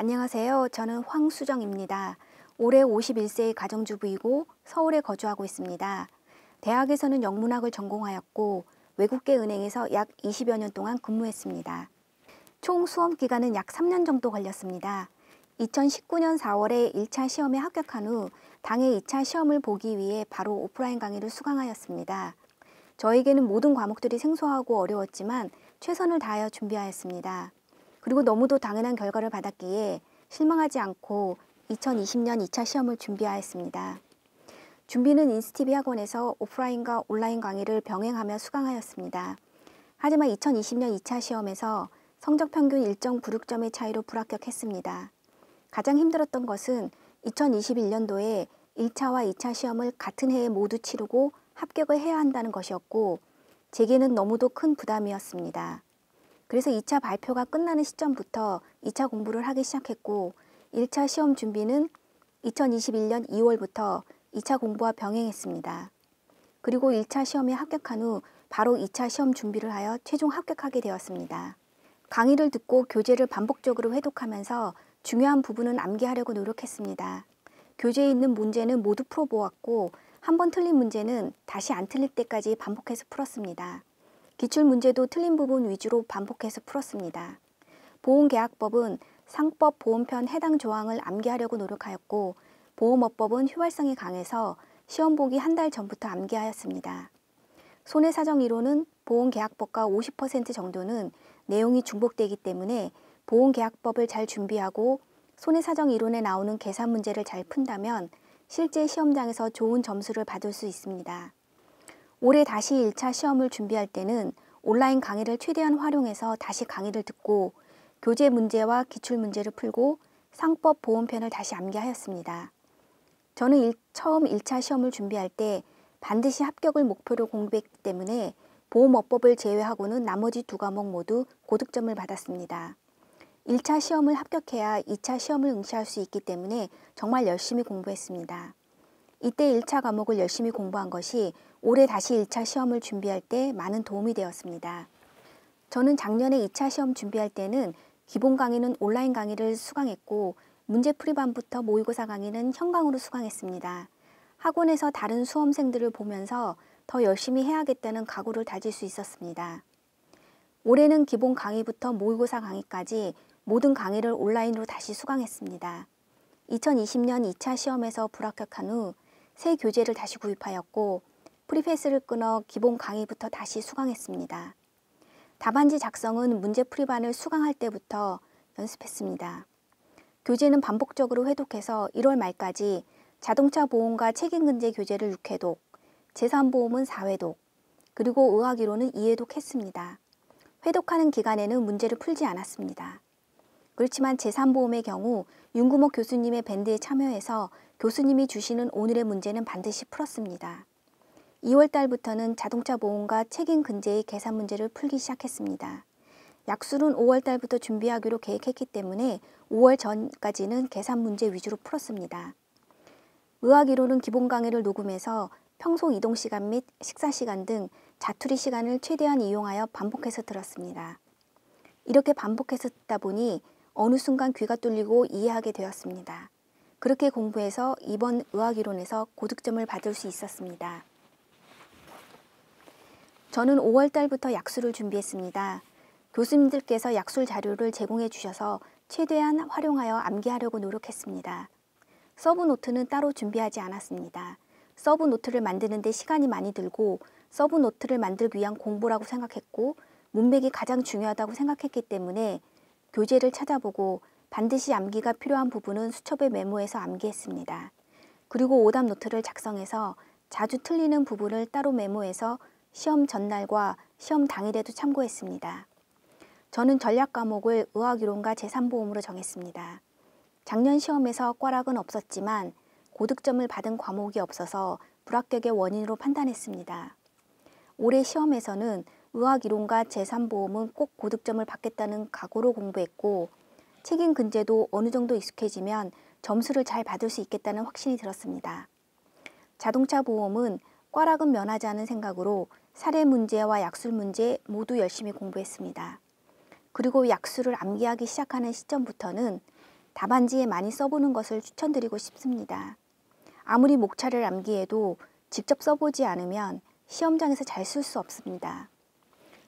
안녕하세요. 저는 황수정입니다. 올해 51세의 가정주부이고 서울에 거주하고 있습니다. 대학에서는 영문학을 전공하였고 외국계 은행에서 약 20여 년 동안 근무했습니다. 총 수험 기간은 약 3년 정도 걸렸습니다. 2019년 4월에 1차 시험에 합격한 후 당해 2차 시험을 보기 위해 바로 오프라인 강의를 수강하였습니다. 저에게는 모든 과목들이 생소하고 어려웠지만 최선을 다하여 준비하였습니다. 그리고 너무도 당연한 결과를 받았기에 실망하지 않고 2020년 2차 시험을 준비하였습니다. 준비는 인스티비 학원에서 오프라인과 온라인 강의를 병행하며 수강하였습니다. 하지만 2020년 2차 시험에서 성적 평균 1.96점의 차이로 불합격했습니다. 가장 힘들었던 것은 2021년도에 1차와 2차 시험을 같은 해에 모두 치르고 합격을 해야 한다는 것이었고 제게는 너무도 큰 부담이었습니다. 그래서 2차 발표가 끝나는 시점부터 2차 공부를 하기 시작했고 1차 시험 준비는 2021년 2월부터 2차 공부와 병행했습니다. 그리고 1차 시험에 합격한 후 바로 2차 시험 준비를 하여 최종 합격하게 되었습니다. 강의를 듣고 교재를 반복적으로 회독하면서 중요한 부분은 암기하려고 노력했습니다. 교재에 있는 문제는 모두 풀어보았고 한 번 틀린 문제는 다시 안 틀릴 때까지 반복해서 풀었습니다. 기출 문제도 틀린 부분 위주로 반복해서 풀었습니다. 보험계약법은 상법 보험편 해당 조항을 암기하려고 노력하였고 보험업법은 효활성이 강해서 시험 보기 한 달 전부터 암기하였습니다. 손해사정 이론은 보험계약법과 50% 정도는 내용이 중복되기 때문에 보험계약법을 잘 준비하고 손해사정 이론에 나오는 계산 문제를 잘 푼다면 실제 시험장에서 좋은 점수를 받을 수 있습니다. 올해 다시 1차 시험을 준비할 때는 온라인 강의를 최대한 활용해서 다시 강의를 듣고 교재 문제와 기출 문제를 풀고 상법 보험편을 다시 암기하였습니다. 저는 일, 처음 1차 시험을 준비할 때 반드시 합격을 목표로 공부했기 때문에 보험업법을 제외하고는 나머지 두 과목 모두 고득점을 받았습니다. 1차 시험을 합격해야 2차 시험을 응시할 수 있기 때문에 정말 열심히 공부했습니다. 이때 1차 과목을 열심히 공부한 것이 올해 다시 1차 시험을 준비할 때 많은 도움이 되었습니다. 저는 작년에 2차 시험 준비할 때는 기본 강의는 온라인 강의를 수강했고 문제 풀이반부터 모의고사 강의는 현강으로 수강했습니다. 학원에서 다른 수험생들을 보면서 더 열심히 해야겠다는 각오를 다질 수 있었습니다. 올해는 기본 강의부터 모의고사 강의까지 모든 강의를 온라인으로 다시 수강했습니다. 2020년 2차 시험에서 불합격한 후새 교재를 다시 구입하였고 프리패스를 끊어 기본 강의부터 다시 수강했습니다. 답안지 작성은 문제 풀이반을 수강할 때부터 연습했습니다. 교재는 반복적으로 회독해서 1월 말까지 자동차 보험과 책임근제 교재를 6회독, 재산보험은 4회독, 그리고 의학이론은 2회독 했습니다. 회독하는 기간에는 문제를 풀지 않았습니다. 그렇지만 재산보험의 경우 윤구목 교수님의 밴드에 참여해서 교수님이 주시는 오늘의 문제는 반드시 풀었습니다. 2월 달부터는 자동차 보험과 책임 근제의 계산 문제를 풀기 시작했습니다. 약술은 5월 달부터 준비하기로 계획했기 때문에 5월 전까지는 계산 문제 위주로 풀었습니다. 의학 이론은 기본 강의를 녹음해서 평소 이동 시간 및 식사 시간 등 자투리 시간을 최대한 이용하여 반복해서 들었습니다. 이렇게 반복해서 듣다 보니 어느 순간 귀가 뚫리고 이해하게 되었습니다. 그렇게 공부해서 이번 의학이론에서 고득점을 받을 수 있었습니다. 저는 5월 달부터 약수를 준비했습니다. 교수님들께서 약술 자료를 제공해 주셔서 최대한 활용하여 암기하려고 노력했습니다. 서브 노트는 따로 준비하지 않았습니다. 서브 노트를 만드는데 시간이 많이 들고 서브 노트를 만들기 위한 공부라고 생각했고 문맥이 가장 중요하다고 생각했기 때문에 교재를 찾아보고 반드시 암기가 필요한 부분은 수첩에 메모해서 암기했습니다. 그리고 오답 노트를 작성해서 자주 틀리는 부분을 따로 메모해서 시험 전날과 시험 당일에도 참고했습니다. 저는 전략 과목을 의학이론과 재산보험으로 정했습니다. 작년 시험에서 꽈락은 없었지만 고득점을 받은 과목이 없어서 불합격의 원인으로 판단했습니다. 올해 시험에서는 의학이론과 재산보험은 꼭 고득점을 받겠다는 각오로 공부했고 책임 근제도 어느 정도 익숙해지면 점수를 잘 받을 수 있겠다는 확신이 들었습니다. 자동차 보험은 꽈락은 면하지 않은 생각으로 사례 문제와 약술 문제 모두 열심히 공부했습니다. 그리고 약술을 암기하기 시작하는 시점부터는 답안지에 많이 써보는 것을 추천드리고 싶습니다. 아무리 목차를 암기해도 직접 써보지 않으면 시험장에서 잘 쓸 수 없습니다.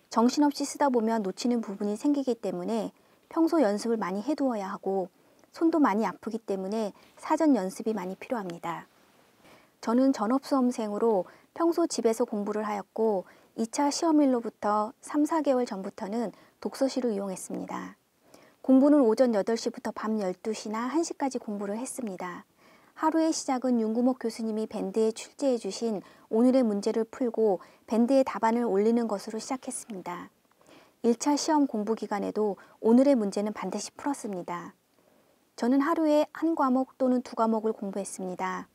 정신없이 쓰다 보면 놓치는 부분이 생기기 때문에 평소 연습을 많이 해두어야 하고 손도 많이 아프기 때문에 사전 연습이 많이 필요합니다. 저는 전업수험생으로 평소 집에서 공부를 하였고 2차 시험일로부터 3, 4개월 전부터는 독서실을 이용했습니다. 공부는 오전 8시부터 밤 12시나 1시까지 공부를 했습니다. 하루의 시작은 윤구목 교수님이 밴드에 출제해 주신 오늘의 문제를 풀고 밴드의 답안을 올리는 것으로 시작했습니다. 1차 시험 공부 기간에도 오늘의 문제는 반드시 풀었습니다. 저는 하루에 한 과목 또는 두 과목을 공부했습니다.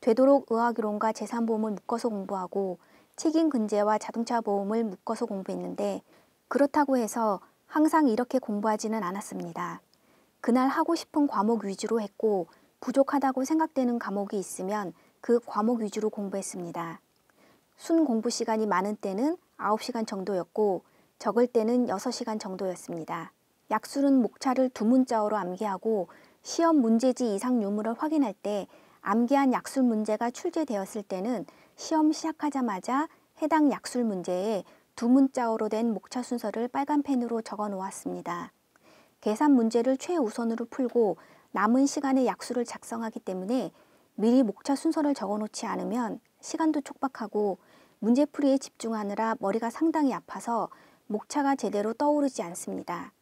되도록 의학이론과 재산보험을 묶어서 공부하고 책임근제와 자동차 보험을 묶어서 공부했는데 그렇다고 해서 항상 이렇게 공부하지는 않았습니다. 그날 하고 싶은 과목 위주로 했고 부족하다고 생각되는 과목이 있으면 그 과목 위주로 공부했습니다. 순 공부 시간이 많은 때는 9시간 정도였고 적을 때는 6시간 정도였습니다. 약술은 목차를 두 문자어로 암기하고 시험 문제지 이상 유무를 확인할 때 암기한 약술 문제가 출제되었을 때는 시험 시작하자마자 해당 약술 문제에 두 문자어로 된 목차 순서를 빨간 펜으로 적어 놓았습니다. 계산 문제를 최우선으로 풀고 남은 시간에 약수를 작성하기 때문에 미리 목차 순서를 적어 놓지 않으면 시간도 촉박하고 문제풀이에 집중하느라 머리가 상당히 아파서 목차가 제대로 떠오르지 않습니다.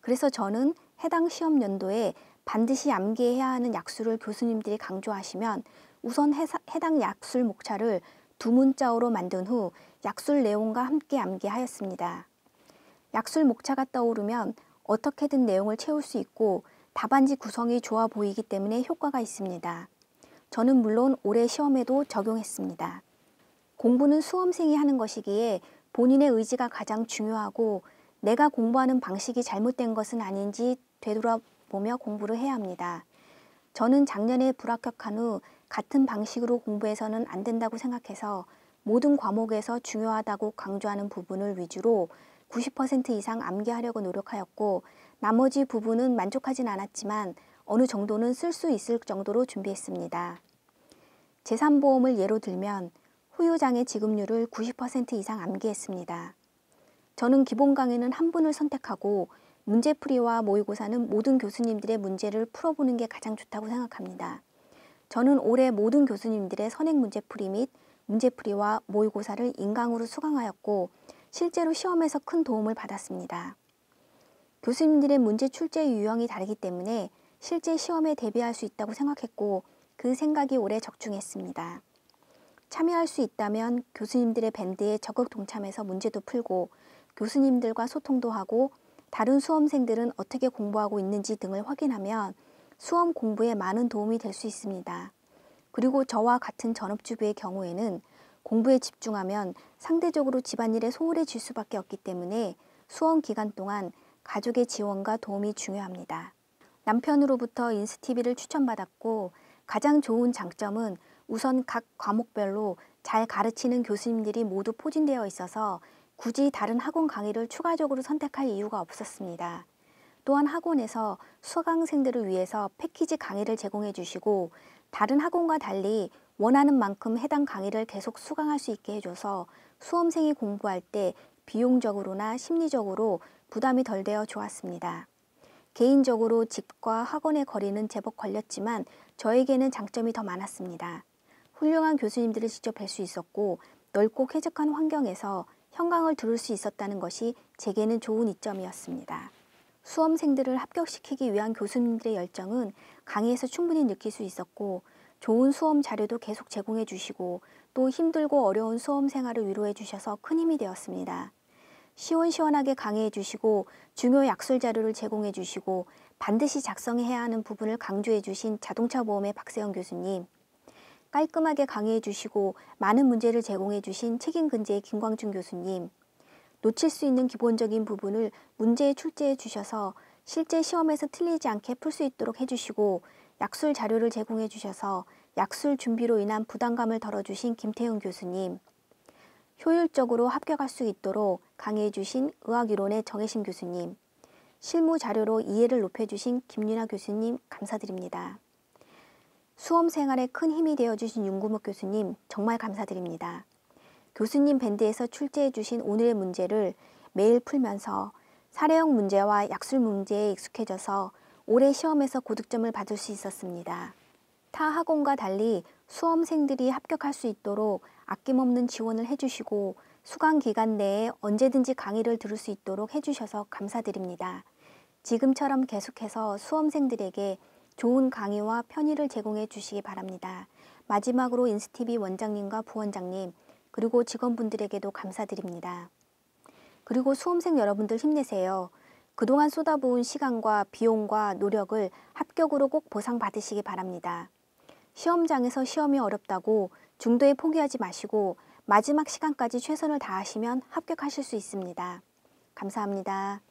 그래서 저는 해당 시험 연도에 반드시 암기해야 하는 약수를 교수님들이 강조하시면 우선 해당 약술 목차를 두 문자어로 만든 후 약술 내용과 함께 암기하였습니다. 약술 목차가 떠오르면 어떻게든 내용을 채울 수 있고 답안지 구성이 좋아 보이기 때문에 효과가 있습니다. 저는 물론 올해 시험에도 적용했습니다. 공부는 수험생이 하는 것이기에 본인의 의지가 가장 중요하고 내가 공부하는 방식이 잘못된 것은 아닌지 되돌아보며 공부를 해야 합니다. 저는 작년에 불합격한 후 같은 방식으로 공부해서는 안 된다고 생각해서 모든 과목에서 중요하다고 강조하는 부분을 위주로 90% 이상 암기하려고 노력하였고 나머지 부분은 만족하진 않았지만 어느 정도는 쓸 수 있을 정도로 준비했습니다. 재산보험을 예로 들면 후유장애 지급률을 90% 이상 암기했습니다. 저는 기본 강의는 한 분을 선택하고 문제풀이와 모의고사는 모든 교수님들의 문제를 풀어보는 게 가장 좋다고 생각합니다. 저는 올해 모든 교수님들의 선행 문제풀이 및 문제풀이와 모의고사를 인강으로 수강하였고 실제로 시험에서 큰 도움을 받았습니다. 교수님들의 문제 출제 유형이 다르기 때문에 실제 시험에 대비할 수 있다고 생각했고 그 생각이 올해 적중했습니다. 참여할 수 있다면 교수님들의 밴드에 적극 동참해서 문제도 풀고 교수님들과 소통도 하고 다른 수험생들은 어떻게 공부하고 있는지 등을 확인하면 수험 공부에 많은 도움이 될 수 있습니다. 그리고 저와 같은 전업주부의 경우에는 공부에 집중하면 상대적으로 집안일에 소홀해질 수밖에 없기 때문에 수험 기간 동안 가족의 지원과 도움이 중요합니다. 남편으로부터 인스티비를 추천받았고 가장 좋은 장점은 우선 각 과목별로 잘 가르치는 교수님들이 모두 포진되어 있어서 굳이 다른 학원 강의를 추가적으로 선택할 이유가 없었습니다. 또한 학원에서 수강생들을 위해서 패키지 강의를 제공해 주시고 다른 학원과 달리 원하는 만큼 해당 강의를 계속 수강할 수 있게 해줘서 수험생이 공부할 때 비용적으로나 심리적으로 부담이 덜 되어 좋았습니다. 개인적으로 집과 학원의 거리는 제법 걸렸지만 저에게는 장점이 더 많았습니다. 훌륭한 교수님들을 직접 뵐 수 있었고 넓고 쾌적한 환경에서 형광을 들을 수 있었다는 것이 제게는 좋은 이점이었습니다. 수험생들을 합격시키기 위한 교수님들의 열정은 강의에서 충분히 느낄 수 있었고 좋은 수험 자료도 계속 제공해 주시고 또 힘들고 어려운 수험 생활을 위로해 주셔서 큰 힘이 되었습니다. 시원시원하게 강의해 주시고 중요 약술 자료를 제공해 주시고 반드시 작성해야 하는 부분을 강조해 주신 자동차 보험의 박세영 교수님 깔끔하게 강의해 주시고 많은 문제를 제공해 주신 책임근재의 김광준 교수님, 놓칠 수 있는 기본적인 부분을 문제에 출제해 주셔서 실제 시험에서 틀리지 않게 풀 수 있도록 해주시고 약술 자료를 제공해 주셔서 약술 준비로 인한 부담감을 덜어주신 김태훈 교수님, 효율적으로 합격할 수 있도록 강의해 주신 의학이론의 정혜신 교수님, 실무 자료로 이해를 높여주신 김윤아 교수님 감사드립니다. 수험 생활에 큰 힘이 되어주신 윤구목 교수님 정말 감사드립니다. 교수님 밴드에서 출제해주신 오늘의 문제를 매일 풀면서 사례형 문제와 약술 문제에 익숙해져서 올해 시험에서 고득점을 받을 수 있었습니다. 타 학원과 달리 수험생들이 합격할 수 있도록 아낌없는 지원을 해주시고 수강 기간 내에 언제든지 강의를 들을 수 있도록 해주셔서 감사드립니다. 지금처럼 계속해서 수험생들에게 좋은 강의와 편의를 제공해 주시기 바랍니다. 마지막으로 인스티비 원장님과 부원장님 그리고 직원분들에게도 감사드립니다. 그리고 수험생 여러분들 힘내세요. 그동안 쏟아부은 시간과 비용과 노력을 합격으로 꼭 보상받으시기 바랍니다. 시험장에서 시험이 어렵다고 중도에 포기하지 마시고 마지막 시간까지 최선을 다하시면 합격하실 수 있습니다. 감사합니다.